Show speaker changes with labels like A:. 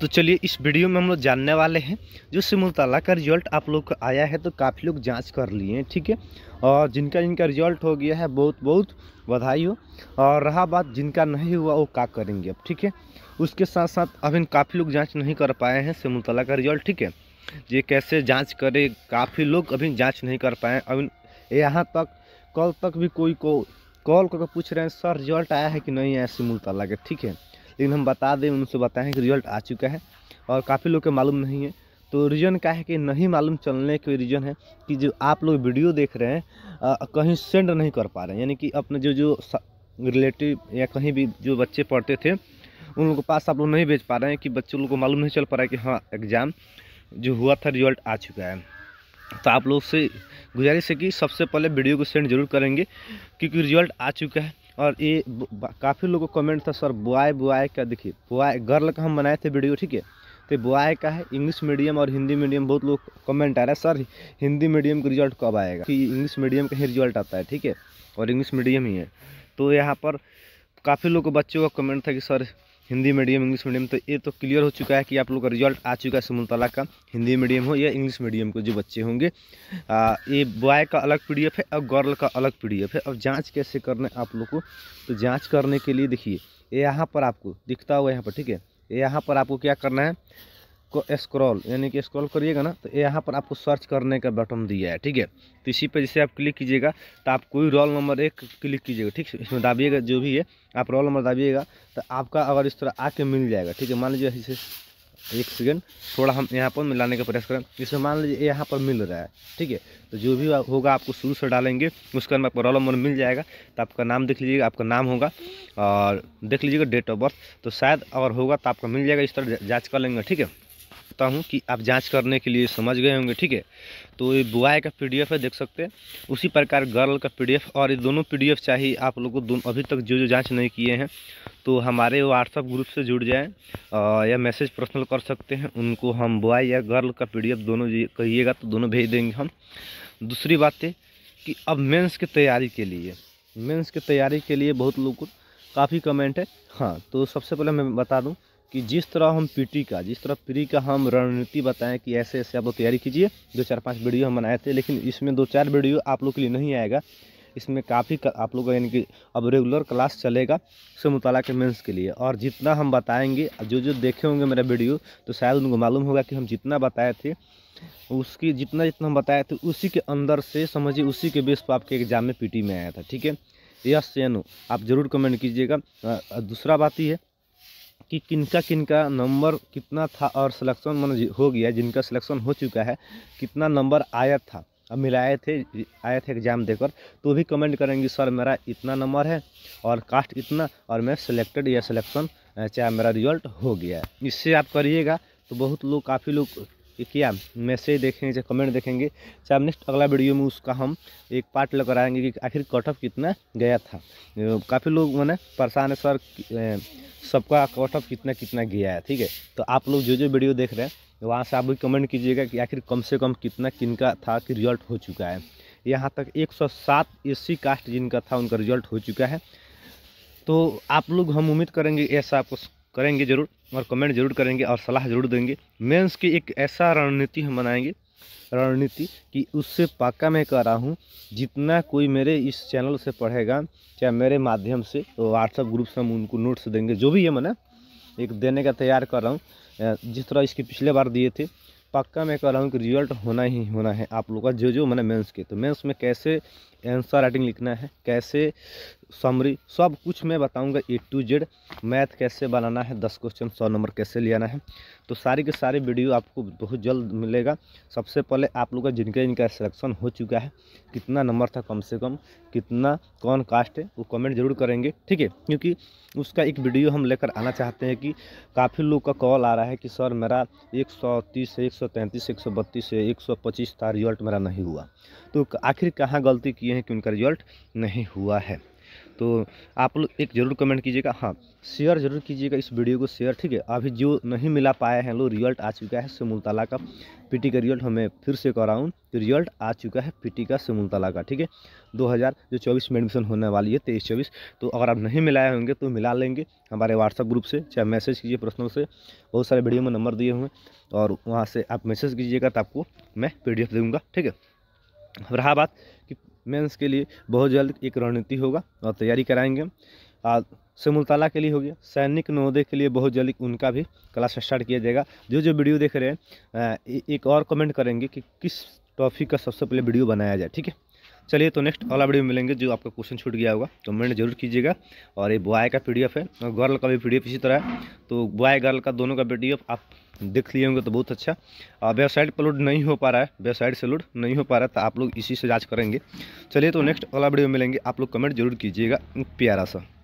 A: तो चलिए इस वीडियो में हम लोग जानने वाले हैं जो सिमुल तला का रिजल्ट आप लोग का आया है तो काफ़ी लोग जांच कर लिए हैं ठीक है और जिनका जिनका रिजल्ट हो गया है बहुत बहुत बधाई हो और रहा बात जिनका नहीं हुआ वो का करेंगे अब ठीक है उसके साथ साथ अभी काफ़ी लोग जाँच नहीं कर पाए हैं सिमुल तला का रिजल्ट ठीक है ये कैसे जाँच करे काफ़ी लोग अभी जाँच नहीं कर पाए अभी यहाँ तक कल तक भी कोई को कॉल करके पूछ रहे हैं सर रिजल्ट आया है कि नहीं आया सिमुल तला के ठीक है लेकिन हम बता दें उनसे बताएं कि रिजल्ट आ चुका है और काफ़ी लोग के मालूम नहीं है तो रीज़न क्या है कि नहीं मालूम चलने के रीज़न है कि जो आप लोग वीडियो देख रहे हैं आ, कहीं सेंड नहीं कर पा रहे हैं यानी कि अपने जो जो रिलेटिव या कहीं भी जो बच्चे पढ़ते थे उन लोगों के पास आप लोग नहीं भेज पा रहे हैं कि बच्चों लोगों को मालूम नहीं चल पा रहा है कि हाँ एग्ज़ाम जो हुआ था रिजल्ट आ चुका है तो आप लोग से गुजारिश है कि सबसे पहले वीडियो को सेंड जरूर करेंगे क्योंकि रिजल्ट आ चुका है और ये काफ़ी लोगों को कमेंट था सर बुआए बुआए का देखिए बुआए गर्ल का हम बनाए थे वीडियो ठीक है तो बुआए का है इंग्लिश मीडियम और हिंदी मीडियम बहुत लोग कमेंट आ रहा है सर हिंदी मीडियम का रिजल्ट कब आएगा कि इंग्लिश मीडियम का ही रिजल्ट आता है ठीक है और इंग्लिश मीडियम ही है तो यहाँ पर काफ़ी लोगों बच्चों का कमेंट था कि sir Hindi medium English medium तो ये तो क्लियर हो चुका है कि आप लोग का रिजल्ट आ चुका है सुमन तला का हिंदी मीडियम हो या इंग्लिश मीडियम के जो बच्चे होंगे आ, ये बॉय का अलग पीडीएफ है और गर्ल का अलग पीडीएफ है अब जांच कैसे करना है आप लोग को तो जाँच करने के लिए देखिए ये यहाँ पर आपको दिखता हुआ यहाँ पर ठीक है यहाँ पर आपको क्या करना है को स्क्रॉल यानी कि स्क्रॉल करिएगा ना तो यहाँ पर आपको सर्च करने का बटन दिया है ठीक है तो इसी पर जैसे आप क्लिक कीजिएगा तो आप कोई रोल नंबर एक क्लिक कीजिएगा ठीक है इसमें दाबिएगा जो भी है आप रोल नंबर दाबिएगा तो आपका अगर इस तरह आके मिल जाएगा ठीक है मान लीजिए इसे एक सेकेंड थोड़ा हम यहाँ पर मिलाने का प्रयास करें इसमें मान लीजिए यहाँ पर मिल रहा है ठीक है तो जो भी होगा आपको शुरू से डालेंगे उसके अंदर आपको रोल नंबर मिल जाएगा तो आपका नाम देख लीजिएगा आपका नाम होगा और देख लीजिएगा डेट ऑफ बर्थ तो शायद अगर होगा तो आपका मिल जाएगा इस तरह जाँच कर लेंगे ठीक है सकता हूँ कि आप जांच करने के लिए समझ गए होंगे ठीक है तो ये बुआ का पीडीएफ है देख सकते हैं उसी प्रकार गर्ल का पीडीएफ और ये दोनों पीडीएफ चाहिए आप लोगों को अभी तक जो जो जांच नहीं किए हैं तो हमारे व्हाट्सअप ग्रुप से जुड़ जाएँ या मैसेज पर्सनल कर सकते हैं उनको हम बुआ या गर्ल का पी दोनों कहिएगा तो दोनों भेज देंगे हम दूसरी बात है कि अब मेंस की तैयारी के लिए मेंस की तैयारी के लिए बहुत लोग को काफ़ी कमेंट है हाँ तो सबसे पहले मैं बता दूं कि जिस तरह हम पीटी का जिस तरह पीटी का हम रणनीति बताएं कि ऐसे ऐसे आप लोग तैयारी कीजिए दो चार पांच वीडियो हम बनाए थे लेकिन इसमें दो चार वीडियो आप लोग के लिए नहीं आएगा इसमें काफ़ी आप लोग का यानी कि अब रेगुलर क्लास चलेगा से मुताला के मेंस के लिए और जितना हम बताएंगे जो जो देखे होंगे मेरा वीडियो तो शायद उनको मालूम होगा कि हम जितना बताए थे उसकी जितना जितना हम बताए थे उसी के अंदर से समझिए उसी के बेस पर आपके एग्जाम में पी में आया था ठीक है यस या नो आप ज़रूर कमेंट कीजिएगा दूसरा बात ही है कि किनका किनका नंबर कितना था और सिलेक्शन मन हो गया जिनका सिलेक्शन हो चुका है कितना नंबर आया था अब मिलाए थे आए थे एग्ज़ाम देकर तो भी कमेंट करेंगे सर मेरा इतना नंबर है और कास्ट इतना और मैं सिलेक्टेड या सिलेक्शन चाहे मेरा रिजल्ट हो गया है इससे आप करिएगा तो बहुत लोग काफ़ी लोग क्या मैसेज देखेंगे चाहे कमेंट देखेंगे चाहे नेक्स्ट अगला वीडियो में उसका हम एक पार्ट लेकर आएंगे कि आखिर कट ऑफ कितना गया था काफ़ी लोग मैंने परेशान है सर सबका कट ऑफ कितना कितना गया है ठीक है तो आप लोग जो जो वीडियो देख रहे हैं वहाँ से आप भी कमेंट कीजिएगा कि आखिर कम से कम कितना का था कि रिजल्ट हो चुका है यहाँ तक ए सी कास्ट जिनका था उनका रिजल्ट हो चुका है तो आप लोग हम उम्मीद करेंगे ऐसा आपको करेंगे ज़रूर और कमेंट जरूर करेंगे और सलाह जरूर देंगे मेंस की एक ऐसा रणनीति हम बनाएंगे रणनीति कि उससे पक्का मैं कह रहा हूँ जितना कोई मेरे इस चैनल से पढ़ेगा चाहे मेरे माध्यम से व्हाट्सअप ग्रुप से हम उनको नोट्स देंगे जो भी है मैंने एक देने का तैयार कर रहा हूँ जिस तरह इसके पिछले बार दिए थे पक्का मैं कह रहा हूँ कि रिजल्ट होना ही होना है आप लोगों का जो जो मैंने मेंस के तो मेंस में कैसे आंसर राइटिंग लिखना है कैसे समरी सब कुछ मैं बताऊंगा ए टू जेड मैथ कैसे बनाना है दस क्वेश्चन सौ नंबर कैसे ले आना है तो सारी के सारे वीडियो आपको बहुत जल्द मिलेगा सबसे पहले आप लोग का जिनका जिनका सिलेक्शन हो चुका है कितना नंबर था कम से कम कितना कौन कास्ट है वो कमेंट जरूर करेंगे ठीक है क्योंकि उसका एक वीडियो हम लेकर आना चाहते हैं कि काफ़ी लोग का कॉल आ रहा है कि सर मेरा एक सौ तीस से एक सौ तैंतीस एक सौ बत्तीस से एक सौ पच्चीस था रिजल्ट मेरा नहीं हुआ तो आखिर कहाँ गलती किए हैं कि उनका रिजल्ट नहीं हुआ है तो आप लोग एक ज़रूर कमेंट कीजिएगा हाँ शेयर जरूर कीजिएगा इस वीडियो को शेयर ठीक है अभी जो नहीं मिला पाए हैं लोग रिजल्ट आ चुका है सिमुलतला का पीटी का रिजल्ट हमें फिर से कराऊँ तो रिजल्ट आ चुका है पीटी का सिमुलतला का ठीक है दो हज़ार जो चौबीस में एडमिशन होने वाली है तेईस चौबीस तो अगर आप नहीं मिलाए होंगे तो मिला लेंगे हमारे व्हाट्सअप ग्रुप से चाहे मैसेज कीजिए पर्सनल से बहुत सारे वीडियो में नंबर दिए हुए हैं और वहाँ से आप मैसेज कीजिएगा तो आपको मैं पी डी दूँगा ठीक है रहा बात कि मेंस के लिए बहुत जल्द एक रणनीति होगा और तैयारी कराएंगे सिमुलताला के लिए हो गया सैनिक नवोदय के लिए बहुत जल्द उनका भी क्लास स्टार्ट किया जाएगा जो जो वीडियो देख रहे हैं एक और कमेंट करेंगे कि किस टॉपिक का सबसे पहले वीडियो बनाया जाए ठीक है चलिए तो नेक्स्ट वाला वीडियो मिलेंगे जो आपका क्वेश्चन छूट गया होगा तो कमेंट जरूर कीजिएगा और ये बॉय का पीडीएफ है और गर्ल का भी पीडीएफ इसी तरह है तो बॉय गर्ल का दोनों का पीडीएफ आप देख लिए होंगे तो बहुत अच्छा वेबसाइट पर लोड नहीं हो पा रहा है वेबसाइट से लोड नहीं हो पा रहा है तो आप लोग इसी से जाँच करेंगे चलिए तो नेक्स्ट अगला वीडियो मिलेंगे आप लोग कमेंट जरूर कीजिएगा प्यारा सा